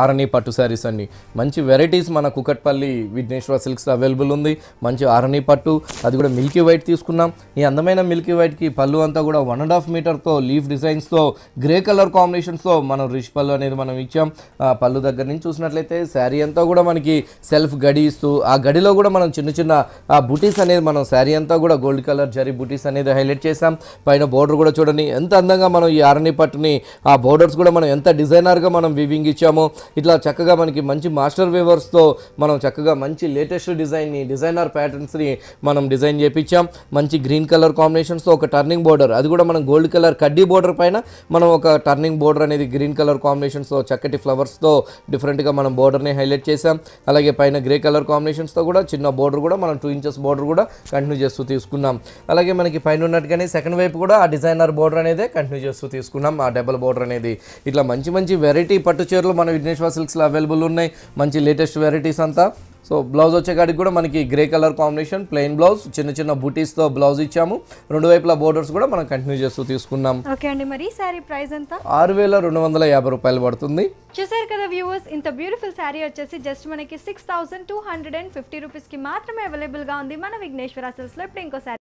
ఆరణి పట్టు శారీస్ అన్ని మంచి వెరైటీస్ మన కుకట్పల్లి విఘ్నేశ్వర సిల్క్స్ అవైలబుల్ ఉంది మంచి ఆరణి పట్టు అది కూడా మిల్కీ వైట్ తీసుకున్నాం ఈ అందమైన మిల్కీ వైట్కి పళ్ళు అంతా కూడా వన్ అండ్ హాఫ్ మీటర్తో లీఫ్ డిజైన్స్తో గ్రే కలర్ కాంబినేషన్స్తో మనం రిష్ పళ్ళు అనేది మనం ఇచ్చాం పళ్ళు దగ్గర నుంచి చూసినట్లయితే శారీ అంతా కూడా మనకి సెల్ఫ్ గడి ఇస్తూ ఆ గడిలో కూడా మనం చిన్న చిన్న ఆ బుటీస్ అనేది మనం శారీ అంతా కూడా గోల్డ్ కలర్ జరీ బుటీస్ అనేది హైలైట్ చేసాం పైన బోర్డర్ కూడా చూడండి ఎంత అందంగా మనం ఈ ఆరణి పట్టుని ఆ బోర్డర్స్ కూడా మనం ఎంత డిజైనర్గా మనం వివింగ్ ఇచ్చామో ఇట్లా చక్కగా మనకి మంచి మాస్టర్ వేవర్స్తో మనం చక్కగా మంచి లేటెస్ట్ డిజైన్ని డిజైనర్ ప్యాటర్న్స్ని మనం డిజైన్ చేయించాం మంచి గ్రీన్ కలర్ కాంబినేషన్స్తో ఒక టర్నింగ్ బోర్డర్ అది కూడా మనం గోల్డ్ కలర్ కడ్డీ బోర్డర్ పైన మనం ఒక టర్నింగ్ బోర్డర్ అనేది గ్రీన్ కలర్ కాంబినేషన్స్తో చక్కటి ఫ్లవర్స్తో డిఫరెంట్గా మనం బోర్డర్ని హైలైట్ చేసాం అలాగే పైన గ్రే కలర్ కాంబినేషన్స్తో కూడా చిన్న బోర్డర్ కూడా మనం టూ ఇంచెస్ బోర్డర్ కూడా కంటిన్యూ చేస్తూ తీసుకున్నాం అలాగే మనకి పైన ఉన్నట్టుగానే సెకండ్ వైపు కూడా ఆ డిజైనర్ బోర్డర్ అనేది కంటిన్యూ చేస్తూ తీసుకున్నాం ఆ డబల్ బోర్డర్ అనేది ఇట్లా మంచి మంచి వెరైటీ పట్టు చీరలు మనం విఘ్నేశ్వర సిల్క్స్లో అవైలబుల్ ఉన్నాయి మంచి లేటెస్ట్ వెరైటీస్ అంతా సో బ్లౌజ్ వచ్చేకాడికి కూడా మనకి grey colour combination plain blouse చిన్న చిన్న బూటీస్తో బ్లౌజ్ ఇచ్చాము రెండు వైపుల బోర్డర్స్ కూడా మనం కంటిన్యూ చేస్తూ తీసుకున్నాం ఓకే అండి మరి సారీ ప్రైస్ ఎంత ఆరు వేల రెండు వందల యాభై రూపాయలు పడుతుంది చూసారు కదా వ్యూవర్స్ ఇంత బ్యూటిఫుల్ శారీ వచ్చేసి జస్ట్ మనకి six thousand two hundred and fifty కి మాత్రమే గా ఉంది మన విఘ్నేశ్వర లో ఇప్పుడు ఇంకో